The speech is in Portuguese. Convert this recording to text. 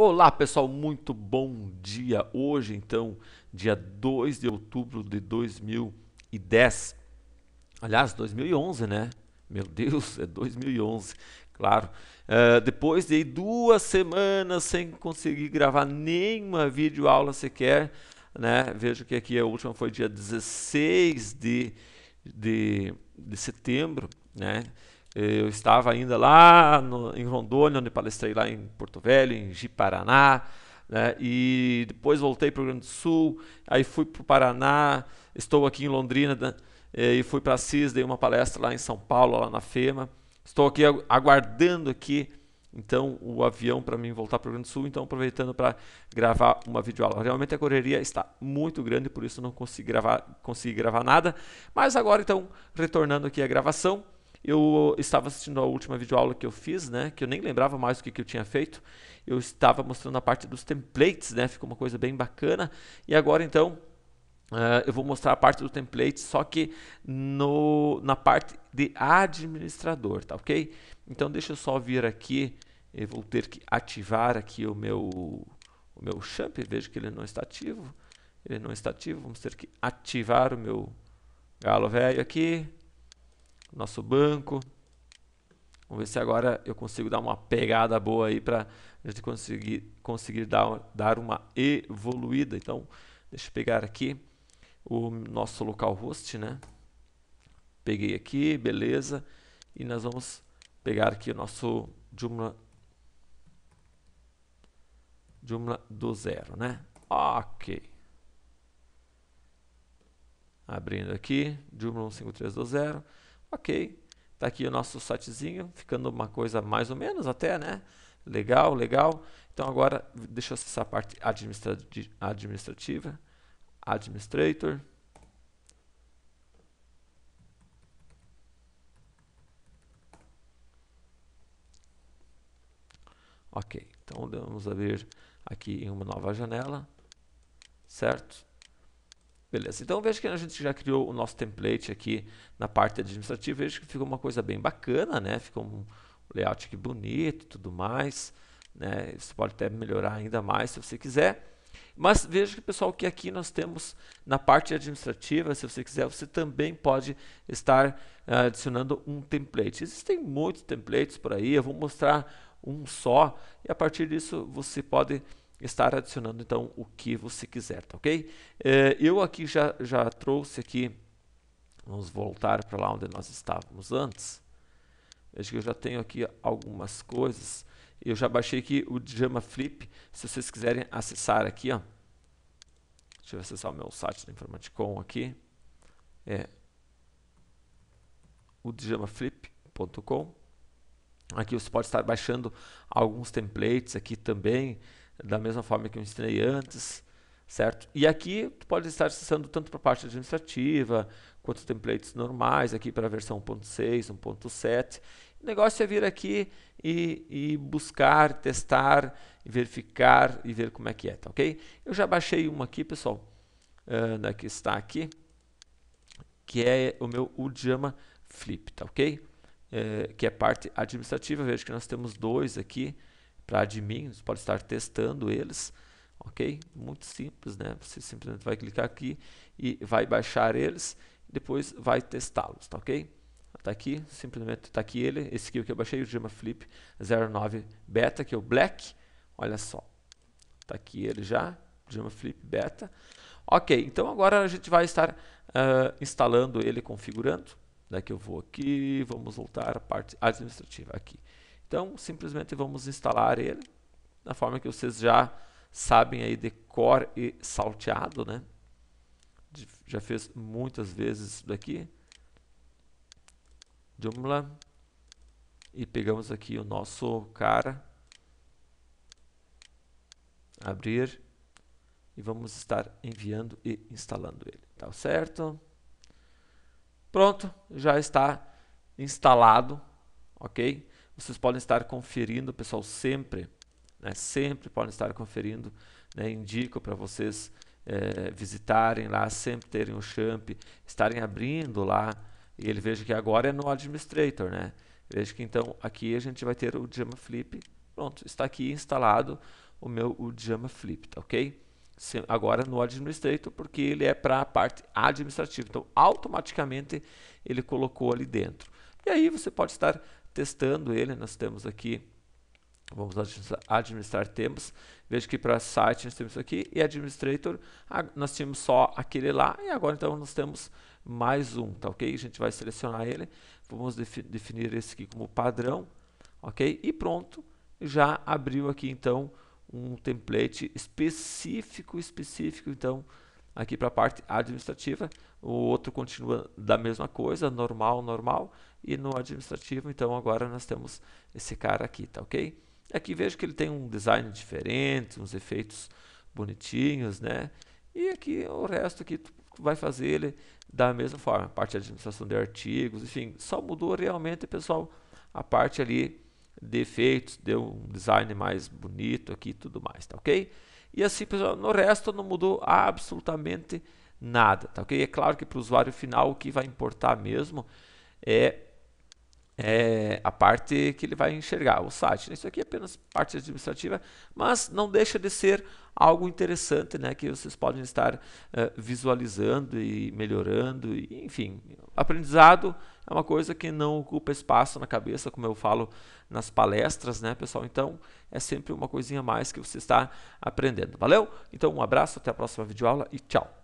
Olá pessoal, muito bom dia. Hoje, então, dia 2 de outubro de 2010. Aliás, 2011, né? Meu Deus, é 2011, claro. Uh, depois de duas semanas sem conseguir gravar nenhuma videoaula sequer, né? Vejo que aqui a última foi dia 16 de, de, de setembro, né? Eu estava ainda lá no, em Rondônia, onde palestrei lá em Porto Velho, em Jiparaná, né? e depois voltei para o Rio Grande do Sul, aí fui para o Paraná, estou aqui em Londrina, né? e fui para Assis, dei uma palestra lá em São Paulo, lá na FEMA. Estou aqui aguardando aqui, então, o avião para mim voltar para o Rio Grande do Sul, então aproveitando para gravar uma videoaula. Realmente a correria está muito grande, por isso não consegui gravar, consegui gravar nada, mas agora, então, retornando aqui à gravação, eu estava assistindo a última videoaula que eu fiz, né, que eu nem lembrava mais o que, que eu tinha feito. Eu estava mostrando a parte dos templates, né, ficou uma coisa bem bacana. E agora então uh, eu vou mostrar a parte do template, só que no, na parte de administrador, tá ok? Então deixa eu só vir aqui, eu vou ter que ativar aqui o meu, o meu champ, vejo que ele não está ativo. Ele não está ativo, vamos ter que ativar o meu galo velho aqui nosso banco. Vamos ver se agora eu consigo dar uma pegada boa aí para a gente conseguir, conseguir dar, dar uma evoluída. Então, deixa eu pegar aqui o nosso localhost, né? Peguei aqui, beleza. E nós vamos pegar aqui o nosso Joomla, Joomla do zero, né? Ok. Abrindo aqui, Joomla 153 do zero. Ok, está aqui o nosso sitezinho, ficando uma coisa mais ou menos até, né? Legal, legal. Então agora deixa eu acessar a parte administrativa, administrator. Ok, então vamos abrir aqui em uma nova janela, certo? Beleza, então veja que a gente já criou o nosso template aqui na parte administrativa, veja que ficou uma coisa bem bacana, né? Ficou um layout aqui bonito e tudo mais, né? Você pode até melhorar ainda mais se você quiser. Mas veja que pessoal que aqui nós temos na parte administrativa, se você quiser, você também pode estar ah, adicionando um template. Existem muitos templates por aí, eu vou mostrar um só e a partir disso você pode estar adicionando então o que você quiser, tá ok? É, eu aqui já, já trouxe aqui, vamos voltar para lá onde nós estávamos antes. Veja que eu já tenho aqui algumas coisas. Eu já baixei aqui o Djama Flip, se vocês quiserem acessar aqui, ó. Deixa eu acessar o meu site da Informaticon aqui. É o djamaflip.com. Aqui você pode estar baixando alguns templates aqui também da mesma forma que eu ensinei antes, certo? E aqui tu pode estar acessando tanto para a parte administrativa, quanto templates normais aqui para a versão 1.6, 1.7. O negócio é vir aqui e, e, buscar, testar, verificar e ver como é que é, tá ok? Eu já baixei uma aqui, pessoal, uh, que está aqui, que é o meu Udyama Flip, tá ok? Eh, que é parte administrativa, Veja que nós temos dois aqui, para admin, você pode estar testando eles, ok? Muito simples, né? Você simplesmente vai clicar aqui e vai baixar eles, depois vai testá-los, tá ok? Tá aqui, simplesmente tá aqui ele, esse aqui é que eu baixei, o Jama Flip 09 Beta, que é o Black, olha só, tá aqui ele já, Jama Flip Beta. Ok, então agora a gente vai estar uh, instalando ele, configurando, daqui eu vou aqui, vamos voltar à parte administrativa aqui. Então, simplesmente vamos instalar ele da forma que vocês já sabem aí de cor e salteado, né? Já fez muitas vezes isso daqui. Joomla. E pegamos aqui o nosso cara. Abrir. E vamos estar enviando e instalando ele. Tá certo? Pronto, já está instalado, ok? Vocês podem estar conferindo, pessoal, sempre, né, sempre podem estar conferindo. Né, indico para vocês é, visitarem lá, sempre terem o Champ, estarem abrindo lá. E ele veja que agora é no Administrator, né? Veja que então aqui a gente vai ter o Jama Flip. Pronto, está aqui instalado o meu o Jama Flip, tá ok? agora no Administrator, porque ele é para a parte administrativa. Então, automaticamente ele colocou ali dentro. E aí você pode estar testando ele, nós temos aqui, vamos administrar temas, veja que para site nós temos isso aqui, e administrator, nós tínhamos só aquele lá, e agora então nós temos mais um, tá ok? A gente vai selecionar ele, vamos defi definir esse aqui como padrão, ok? E pronto, já abriu aqui então um template específico, específico então, aqui para a parte administrativa, o outro continua da mesma coisa, normal, normal, e no administrativo, então agora nós temos esse cara aqui, tá ok? Aqui é vejo que ele tem um design diferente, uns efeitos bonitinhos, né? E aqui o resto aqui tu vai fazer ele da mesma forma, parte de administração de artigos, enfim, só mudou realmente, pessoal, a parte ali de efeitos, deu um design mais bonito aqui e tudo mais, tá ok? E assim, pessoal, no resto não mudou absolutamente nada, tá ok? É claro que para o usuário final o que vai importar mesmo é, é, a parte que ele vai enxergar, o site. Né? Isso aqui é apenas parte administrativa, mas não deixa de ser algo interessante né, que vocês podem estar uh, visualizando e melhorando. E, enfim, aprendizado é uma coisa que não ocupa espaço na cabeça, como eu falo nas palestras, né, pessoal? Então, é sempre uma coisinha a mais que você está aprendendo. Valeu? Então, um abraço, até a próxima videoaula e tchau!